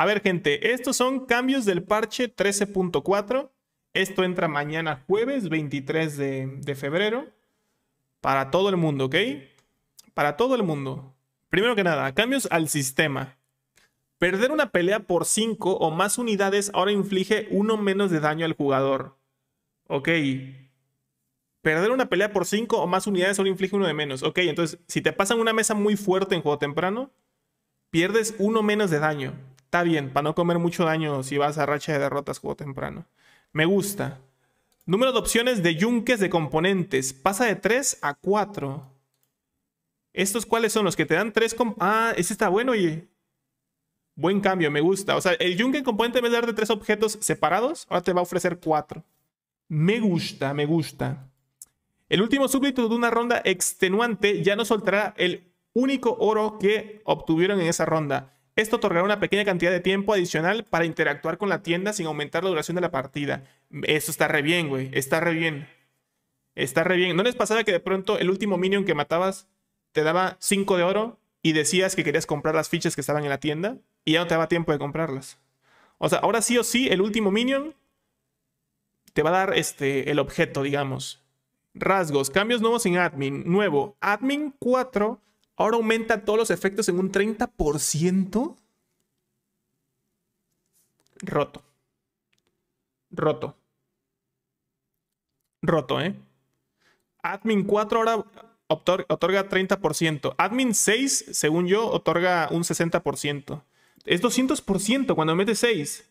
A ver, gente, estos son cambios del parche 13.4. Esto entra mañana jueves 23 de, febrero. Para todo el mundo, ¿ok? Para todo el mundo. Primero que nada, cambios al sistema. Perder una pelea por 5 o más unidades ahora inflige uno menos de daño al jugador. Ok. Perder una pelea por 5 o más unidades ahora inflige uno de menos. Ok, entonces si te pasan una mesa muy fuerte en juego temprano, pierdes uno menos de daño. Está bien, para no comer mucho daño si vas a racha de derrotas juego temprano. Me gusta. Número de opciones de yunques de componentes. Pasa de 3 a 4. ¿Estos cuáles son? Los que te dan 3... Ah, ese está bueno, oye. Buen cambio, me gusta. O sea, el yunque componente en vez de darte 3 objetos separados, ahora te va a ofrecer 4. Me gusta, me gusta. El último súbdito de una ronda extenuante ya no soltará el único oro que obtuvieron en esa ronda. Esto otorgará una pequeña cantidad de tiempo adicional para interactuar con la tienda sin aumentar la duración de la partida. Eso está re bien, güey. Está re bien. Está re bien. ¿No les pasaba que de pronto el último minion que matabas te daba 5 de oro y decías que querías comprar las fichas que estaban en la tienda y ya no te daba tiempo de comprarlas? O sea, ahora sí o sí, el último minion te va a dar este, el objeto, digamos. Rasgos, cambios nuevos en admin. Nuevo, admin 4 Ahora aumenta todos los efectos en un 30%. Roto. Roto. Roto, ¿eh? Admin 4 ahora otorga 30%. Admin 6, según yo, otorga un 60%. Es 200% cuando mete 6.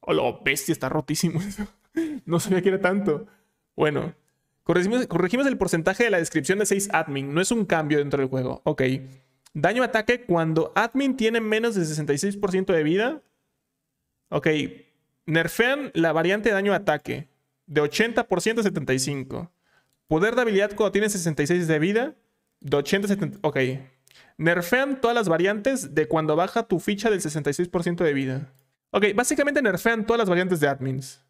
Oh, lo bestia, está rotísimo eso. No sabía que era tanto. Bueno, Corregimos, el porcentaje de la descripción de 6 admin. No es un cambio dentro del juego. Ok. Daño ataque cuando admin tiene menos de 66% de vida. Ok. Nerfean la variante de daño ataque de 80% a 75. Poder de habilidad cuando tiene 66 de vida de 80 a 70. Ok. Nerfean todas las variantes de cuando baja tu ficha del 66% de vida. Ok, básicamente nerfean todas las variantes de admins.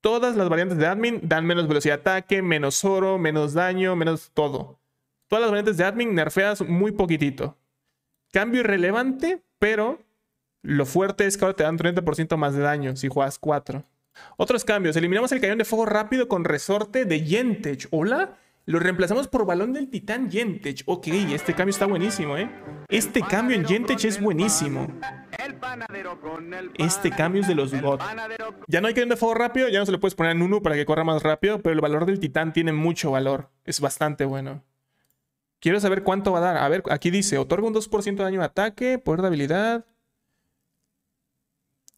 Todas las variantes de admin dan menos velocidad de ataque, menos oro, menos daño, menos todo. Todas las variantes de admin nerfeas muy poquitito. Cambio irrelevante, pero lo fuerte es que ahora te dan 30% más de daño si juegas 4. Otros cambios. Eliminamos el cañón de fuego rápido con resorte de Yentech. ¿Hola? Lo reemplazamos por balón del titán Yentech. Ok, este cambio está buenísimo, ¿eh? Este cambio en Yentech es buenísimo. Este cambio es de los bots. Ya no hay que ir de fuego rápido, ya no se le puedes poner en uno para que corra más rápido, pero el valor del titán tiene mucho valor. Es bastante bueno. Quiero saber cuánto va a dar. A ver, aquí dice, otorga un 2% de daño de ataque, poder de habilidad.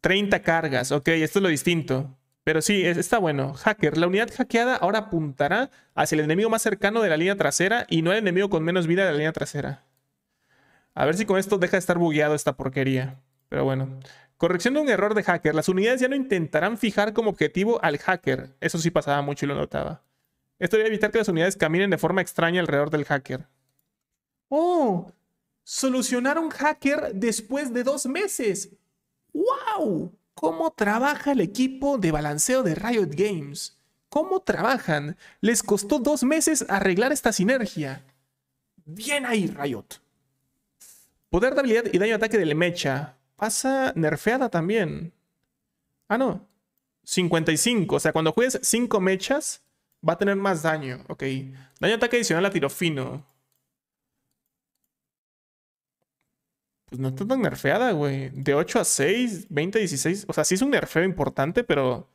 30 cargas, ok, esto es lo distinto. Pero sí, está bueno. Hacker. La unidad hackeada ahora apuntará hacia el enemigo más cercano de la línea trasera y no al enemigo con menos vida de la línea trasera. A ver si con esto deja de estar bugueado esta porquería. Pero bueno. Corrección de un error de hacker. Las unidades ya no intentarán fijar como objetivo al hacker. Eso sí pasaba mucho y lo notaba. Esto debe evitar que las unidades caminen de forma extraña alrededor del hacker. ¡Oh! Solucionaron hacker después de dos meses. ¡Wow! cómo trabaja el equipo de balanceo de Riot Games. ¿Cómo trabajan? Les costó dos meses arreglar esta sinergia. Bien ahí, Riot. Poder de habilidad y daño de ataque de mecha. Pasa nerfeada también. Ah, no. 55. O sea, cuando juegues 5 mechas, va a tener más daño. Ok. Daño de ataque adicional a tiro fino. pues no está tan nerfeada, güey. De 8 a 6, 20 a 16. O sea, sí es un nerfeo importante, pero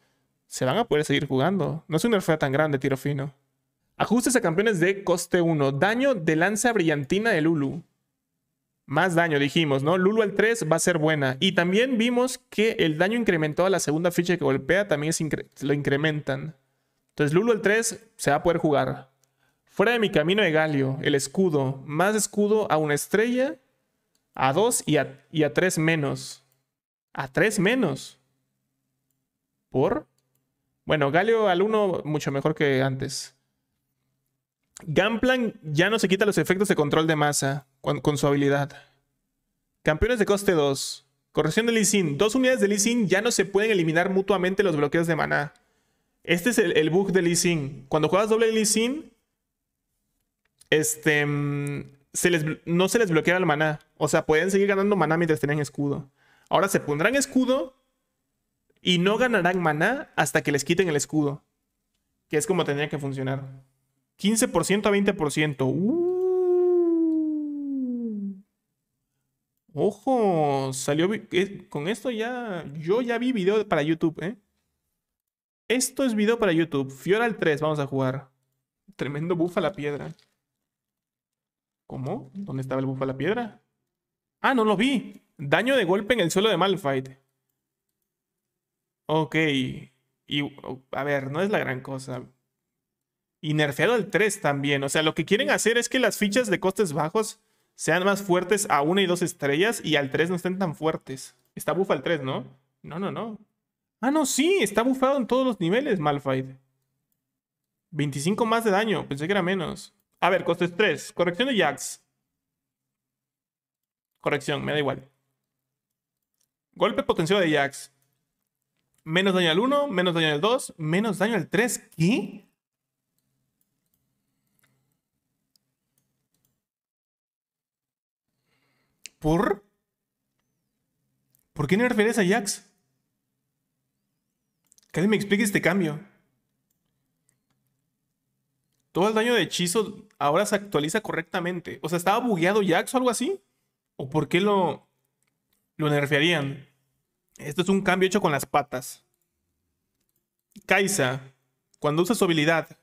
se van a poder seguir jugando. No es un nerfeo tan grande, tiro fino. Ajustes a campeones de coste 1. Daño de lanza brillantina de Lulu. Más daño, dijimos, ¿no? Lulu al 3 va a ser buena. Y también vimos que el daño incrementado a la segunda ficha que golpea también lo incrementan. Entonces Lulu al 3 se va a poder jugar. Fuera de mi camino de Galio, el escudo. Más escudo a una estrella a 2 y a, y a 3 menos. A 3 menos. ¿Por? Bueno, Galio al 1 mucho mejor que antes. Gamplan ya no se quita los efectos de control de masa con, su habilidad. Campeones de coste 2. Corrección de Lee Dos unidades de Lee ya no se pueden eliminar mutuamente los bloqueos de maná. Este es el, el bug de Lee Cuando juegas doble Lee Sin, este, mm, no se les bloquea el maná. O sea, pueden seguir ganando maná mientras tienen escudo. Ahora se pondrán escudo y no ganarán maná hasta que les quiten el escudo. Que es como tendría que funcionar. 15% a 20%. Uh. Ojo, salió eh, con esto ya yo ya vi video para YouTube, ¿eh? Esto es video para YouTube. Fiora al 3 vamos a jugar. Tremendo buff a la piedra. ¿Cómo? ¿Dónde estaba el buff a la piedra? Ah, no lo vi. Daño de golpe en el suelo de Malphite. Ok. Y, a ver, no es la gran cosa. Y nerfeado al 3 también. O sea, lo que quieren hacer es que las fichas de costes bajos sean más fuertes a 1 y 2 estrellas y al 3 no estén tan fuertes. Está buff al 3, ¿no? No, no, no. Ah, no, sí, está buffado en todos los niveles, Malphite. 25 más de daño, pensé que era menos. A ver, coste 3. Corrección de Jax. Corrección, me da igual. Golpe potenciado de Jax. Menos daño al 1, menos daño al 2, menos daño al 3. ¿Qué? ¿Por? ¿Por qué no refieres a Jax? Que me explique este cambio. Todo el daño de hechizo ahora se actualiza correctamente? O sea, ¿estaba bugueado Jax o algo así? ¿O por qué lo, lo nerfearían? Esto es un cambio hecho con las patas. Kaisa, cuando usa su habilidad,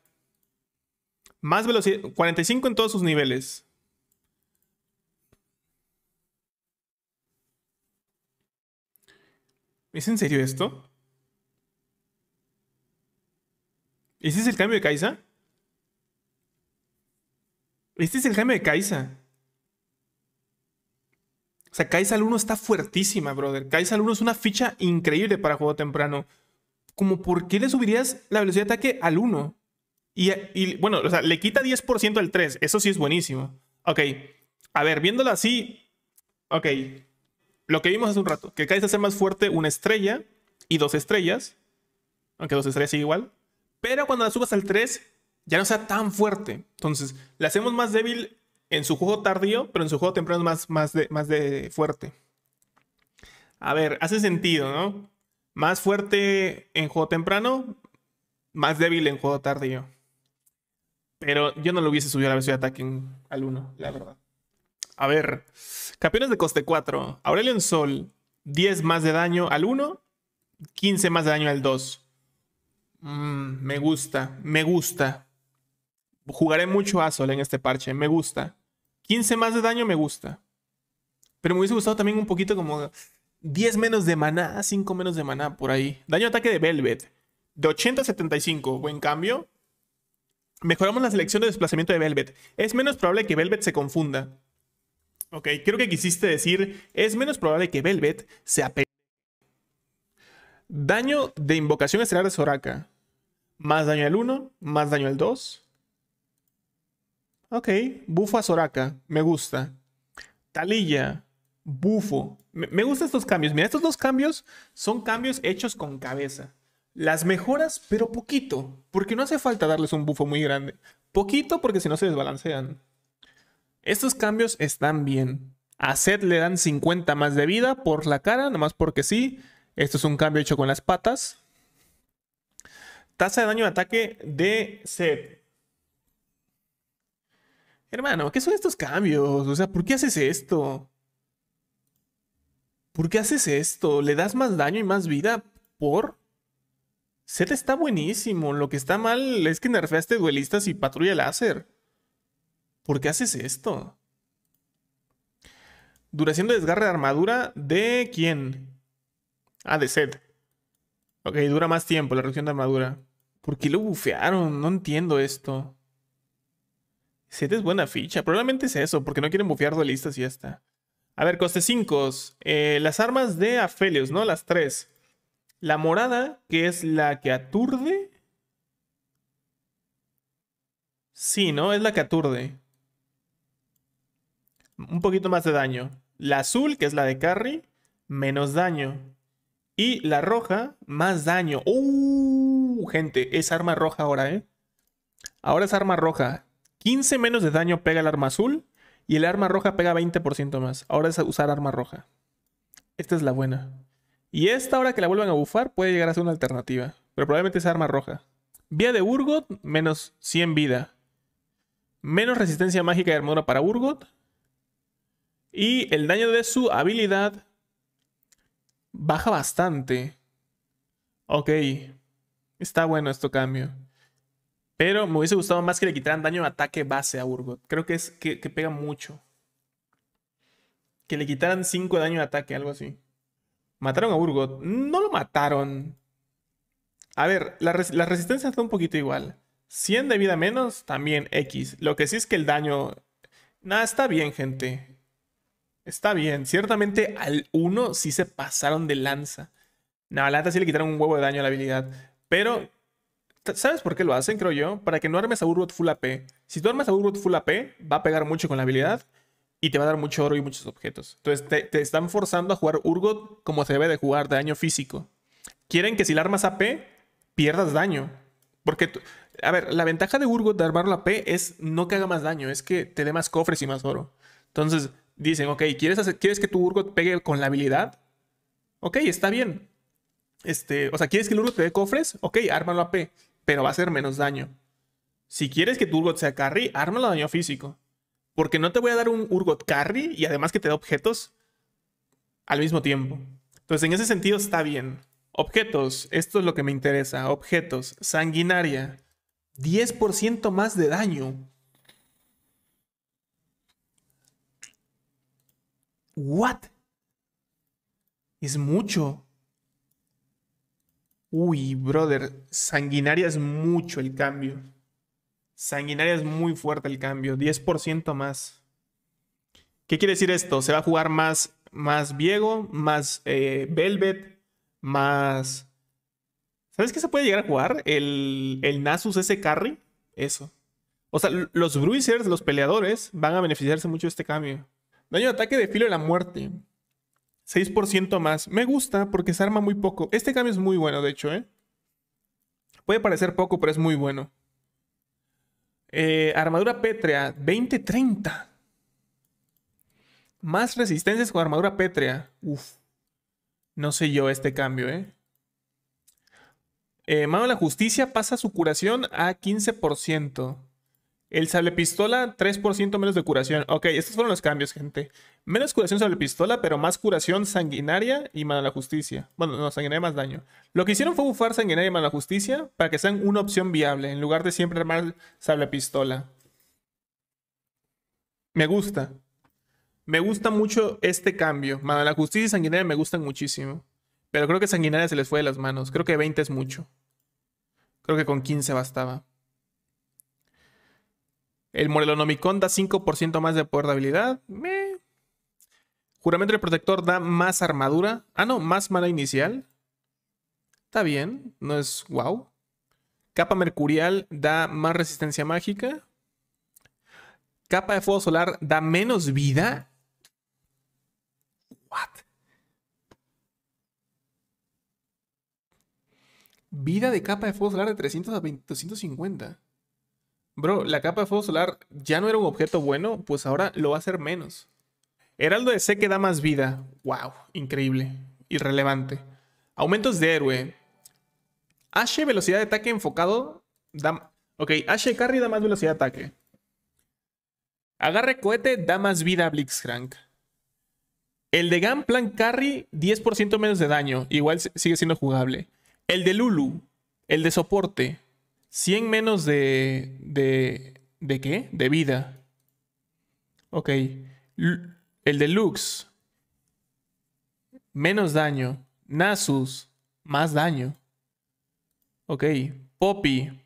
más velocidad, 45 en todos sus niveles. ¿Es en serio esto? ¿Ese es el cambio de Kaisa? Este es el Jaime de Kai'Sa. O sea, Kai'Sa al 1 está fuertísima, brother. Kai'Sa al 1 es una ficha increíble para juego temprano. Como, ¿por qué le subirías la velocidad de ataque al 1? Y, bueno, o sea, le quita 10% al 3. Eso sí es buenísimo. Ok. A ver, viéndolo así. Ok. Lo que vimos hace un rato. Que Kai'Sa sea más fuerte una estrella y dos estrellas. Aunque dos estrellas sigue igual. Pero cuando la subas al 3, ya no sea tan fuerte. Entonces, la hacemos más débil en su juego tardío, pero en su juego temprano es más, más, de, más de fuerte. A ver, hace sentido, ¿no? Más fuerte en juego temprano, más débil en juego tardío. Pero yo no lo hubiese subido a la versión de ataque al 1, la verdad. A ver, campeones de coste 4. Aurelion Sol, 10 más de daño al 1, 15 más de daño al 2. Mm, me gusta, me gusta. Jugaré mucho Azol en este parche, me gusta. 15 más de daño me gusta. Pero me hubiese gustado también un poquito como 10 menos de maná, 5 menos de maná por ahí. Daño ataque de Velvet. De 80 a 75, buen cambio. Mejoramos la selección de desplazamiento de Velvet. Es menos probable que Velvet se confunda. Ok, creo que quisiste decir, es menos probable que Velvet se apele. Daño de invocación estelar de Soraka. Más daño al 1, más daño al 2. Ok, bufo a Soraka, me gusta. Talilla, bufo. Me, gustan estos cambios. Mira, estos dos cambios son cambios hechos con cabeza. Las mejoras, pero poquito, porque no hace falta darles un bufo muy grande. Poquito porque si no se desbalancean. Estos cambios están bien. A Seth le dan 50 más de vida por la cara, nomás porque sí. Esto es un cambio hecho con las patas. Tasa de daño de ataque de Seth Hermano, ¿qué son estos cambios? O sea, ¿por qué haces esto? ¿Por qué haces esto? ¿Le das más daño y más vida por...? Set está buenísimo. Lo que está mal es que nerfeaste duelistas y patrulla láser. ¿Por qué haces esto? Duración de desgarre de armadura de quién? Ah, de Set. Ok, dura más tiempo la reducción de armadura. ¿Por qué lo bufearon? No entiendo esto. 7 es buena ficha. Probablemente es eso, porque no quieren bufear duelistas y ya está. A ver, coste 5. Eh, las armas de Afelios, ¿no? Las 3. La morada, que es la que aturde. Sí, ¿no? Es la que aturde. Un poquito más de daño. La azul, que es la de carry, menos daño. Y la roja, más daño. ¡Uh! Gente, es arma roja ahora, ¿eh? Ahora es arma roja. 15 menos de daño pega el arma azul y el arma roja pega 20% más. Ahora es usar arma roja. Esta es la buena. Y esta, ahora que la vuelvan a bufar, puede llegar a ser una alternativa. Pero probablemente sea arma roja. Vía de Urgot, menos 100 vida. Menos resistencia mágica y armadura para Urgot. Y el daño de su habilidad baja bastante. Ok. Está bueno esto cambio. Pero me hubiese gustado más que le quitaran daño de ataque base a Urgot. Creo que es que, pega mucho. Que le quitaran 5 de daño de ataque, algo así. Mataron a Urgot. No lo mataron. A ver, la, resistencia está un poquito igual. 100 de vida menos, también X. Lo que sí es que el daño... Nada, está bien, gente. Está bien. Ciertamente al 1 sí se pasaron de lanza. nada a la sí le quitaron un huevo de daño a la habilidad. Pero ¿Sabes por qué lo hacen, creo yo? Para que no armes a Urgot full AP. Si tú armas a Urgot full AP, va a pegar mucho con la habilidad y te va a dar mucho oro y muchos objetos. Entonces te, están forzando a jugar Urgot como se debe de jugar, de daño físico. Quieren que si la armas AP, pierdas daño. Porque, a ver, la ventaja de Urgot de armarlo AP es no que haga más daño, es que te dé más cofres y más oro. Entonces dicen, ok, ¿quieres, ¿quieres que tu Urgot pegue con la habilidad? Ok, está bien. Este, o sea, ¿quieres que el Urgot te dé cofres? Ok, ármalo AP pero va a hacer menos daño. Si quieres que tu Urgot sea carry, ármalo daño físico. Porque no te voy a dar un Urgot carry y además que te da objetos al mismo tiempo. Entonces, en ese sentido está bien. Objetos, esto es lo que me interesa. Objetos, sanguinaria, 10% más de daño. ¿What? Es mucho. Uy, brother, sanguinaria es mucho el cambio. Sanguinaria es muy fuerte el cambio, 10% más. ¿Qué quiere decir esto? Se va a jugar más, más Viego, más eh, Velvet, más... ¿Sabes qué se puede llegar a jugar? El, Nasus ese carry. Eso. O sea, los bruisers, los peleadores, van a beneficiarse mucho de este cambio. Daño de ataque de filo de la muerte. 6% más. Me gusta porque se arma muy poco. Este cambio es muy bueno, de hecho, ¿eh? Puede parecer poco, pero es muy bueno. Eh, armadura pétrea, 20-30. Más resistencias con armadura pétrea. Uf. No sé yo este cambio, ¿eh? eh Mano de la Justicia pasa su curación a 15%. El sable pistola, 3% menos de curación. Ok, estos fueron los cambios, gente. Menos curación sable pistola, pero más curación sanguinaria y la justicia. Bueno, no, sanguinaria más daño. Lo que hicieron fue bufar sanguinaria y mala justicia para que sean una opción viable, en lugar de siempre armar sable pistola. Me gusta. Me gusta mucho este cambio. la justicia y sanguinaria me gustan muchísimo. Pero creo que sanguinaria se les fue de las manos. Creo que 20 es mucho. Creo que con 15 bastaba. El Morelonomicon da 5% más de poder de habilidad. Eh. Juramento del Protector da más armadura. Ah, no, más mala inicial. Está bien, no es wow. Capa Mercurial da más resistencia mágica. Capa de Fuego Solar da menos vida. What? Vida de capa de fuego solar de 300 a 250. Bro, la capa de fuego solar ya no era un objeto bueno, pues ahora lo va a ser menos. Heraldo de C que da más vida. Wow, increíble. Irrelevante. Aumentos de héroe. H, velocidad de ataque enfocado. Da... Ok, H carry da más velocidad de ataque. Agarre cohete da más vida a Blitzcrank. El de plan carry 10% menos de daño. Igual sigue siendo jugable. El de Lulu. El de soporte. 100 menos de, de... ¿De qué? De vida. Ok. el el deluxe. Menos daño. Nasus. Más daño. Ok. Poppy.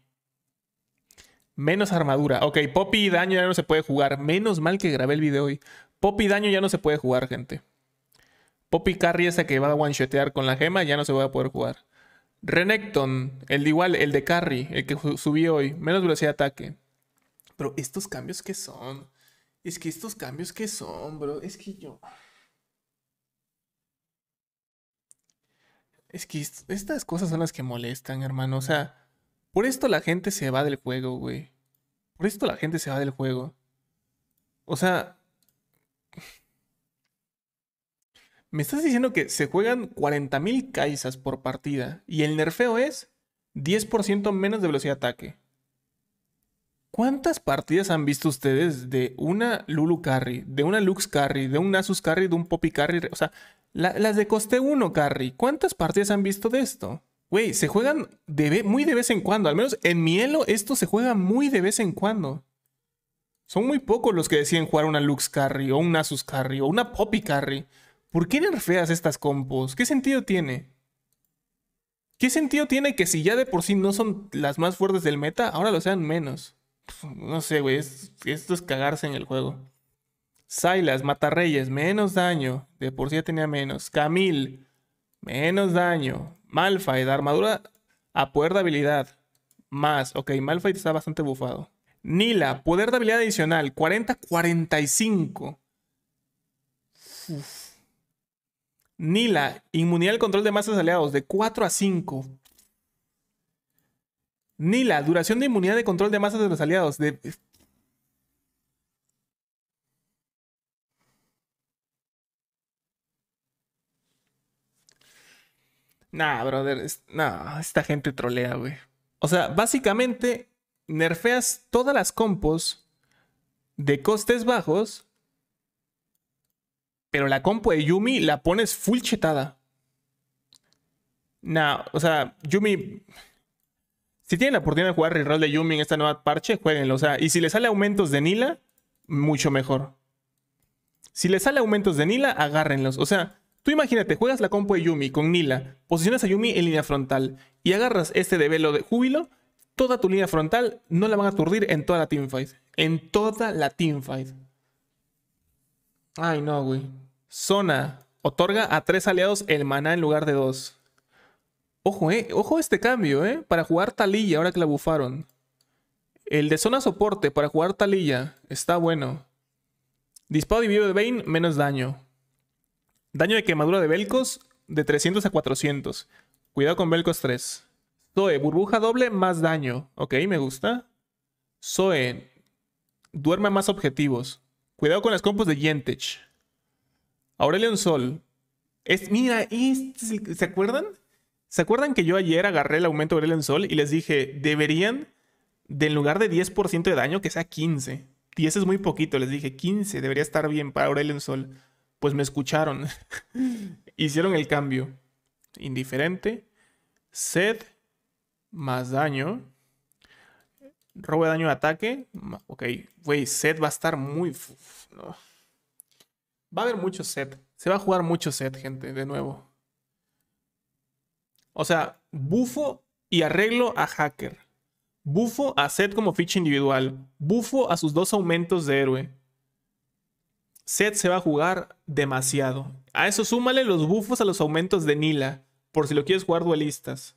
Menos armadura. Ok, Poppy y daño ya no se puede jugar. Menos mal que grabé el video hoy. Poppy y daño ya no se puede jugar, gente. Poppy Carry esa que va a one con la gema ya no se va a poder jugar. Renekton, el de igual, el de carry, el que subí hoy, menos velocidad de ataque. Pero estos cambios que son. Es que estos cambios que son, bro. Es que yo. Es que estas cosas son las que molestan, hermano. O sea, por esto la gente se va del juego, güey. Por esto la gente se va del juego. O sea, Me estás diciendo que se juegan 40.000 kaisas por partida y el nerfeo es 10% menos de velocidad de ataque. ¿Cuántas partidas han visto ustedes de una Lulu Carry, de una Lux Carry, de un Asus Carry, de un Poppy Carry? O sea, las de coste 1 Carry. ¿Cuántas partidas han visto de esto? Güey, se juegan de muy de vez en cuando. Al menos en mielo esto se juega muy de vez en cuando. Son muy pocos los que deciden jugar una Lux Carry o un Asus Carry o una Poppy Carry. ¿Por qué nerfeas estas compos? ¿Qué sentido tiene? ¿Qué sentido tiene que si ya de por sí no son las más fuertes del meta, ahora lo sean menos? no sé, güey, esto es cagarse en el juego. Silas, Matarreyes, menos daño. De por sí ya tenía menos. Camil, menos daño. Malphite, armadura a poder de habilidad. Más, ok, Malphite está bastante bufado. Nila, poder de habilidad adicional, 40-45. Ni la inmunidad al control de masas aliados de 4 a 5. Ni la duración de inmunidad de control de masas de los aliados de... Nah, brother, nah, esta gente trolea, güey. O sea, básicamente nerfeas todas las compos de costes bajos pero la compo de Yumi la pones full chetada. Nah, o sea, Yumi. Si tienen la oportunidad de jugar el rol de Yumi en esta nueva parche, jueguenlo. O sea, y si les sale aumentos de Nila, mucho mejor. Si les sale aumentos de Nila, agárrenlos. O sea, tú imagínate, juegas la compo de Yumi con Nila, posicionas a Yumi en línea frontal y agarras este de velo de júbilo, toda tu línea frontal no la van a aturdir en toda la teamfight. En toda la teamfight. Ay, no, güey. Zona. Otorga a tres aliados el maná en lugar de dos. Ojo, eh. Ojo este cambio, eh. Para jugar Talilla ahora que la bufaron. El de zona soporte para jugar Talilla. Está bueno. Disparo dividido de Bane, menos daño. Daño de quemadura de Belcos de 300 a 400. Cuidado con Belcos 3. Zoe, burbuja doble más daño. Ok, me gusta. Zoe, duerme más objetivos. Cuidado con las compos de Yentech. Aurelion Sol. Es, mira, este ¿se acuerdan? ¿Se acuerdan que yo ayer agarré el aumento de Aurelion Sol y les dije, deberían, de, en lugar de 10% de daño, que sea 15? 10 es muy poquito, les dije, 15 debería estar bien para Aurelion Sol. Pues me escucharon. Hicieron el cambio. Indiferente. Sed más daño. Robo de daño de ataque. Ok, güey, Sed va a estar muy... Va a haber mucho set. Se va a jugar mucho set, gente, de nuevo. O sea, bufo y arreglo a hacker. Bufo a set como ficha individual. Bufo a sus dos aumentos de héroe. Set se va a jugar demasiado. A eso súmale los bufos a los aumentos de Nila. Por si lo quieres jugar duelistas.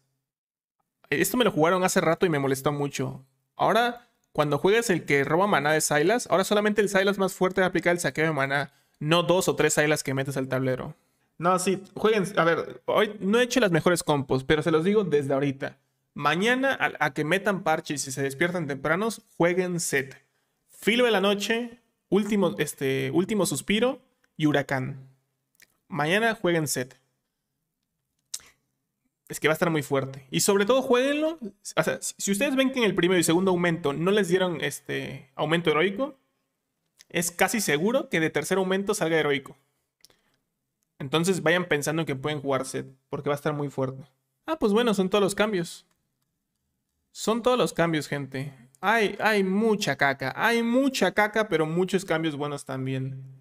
Esto me lo jugaron hace rato y me molestó mucho. Ahora, cuando juegues el que roba maná de Silas, ahora solamente el Silas más fuerte va a aplicar el saqueo de maná no dos o tres águilas que metes al tablero. No, sí, jueguen, a ver, hoy no he hecho las mejores compos, pero se los digo desde ahorita. Mañana a, que metan parches y se despiertan tempranos, jueguen set. Filo de la noche, último, este, último suspiro y huracán. Mañana jueguen set. Es que va a estar muy fuerte. Y sobre todo, jueguenlo. O sea, si ustedes ven que en el primero y segundo aumento no les dieron este aumento heroico, es casi seguro que de tercer aumento salga heroico. Entonces vayan pensando que pueden jugar set, porque va a estar muy fuerte. Ah, pues bueno, son todos los cambios. Son todos los cambios, gente. Hay, hay mucha caca, hay mucha caca, pero muchos cambios buenos también.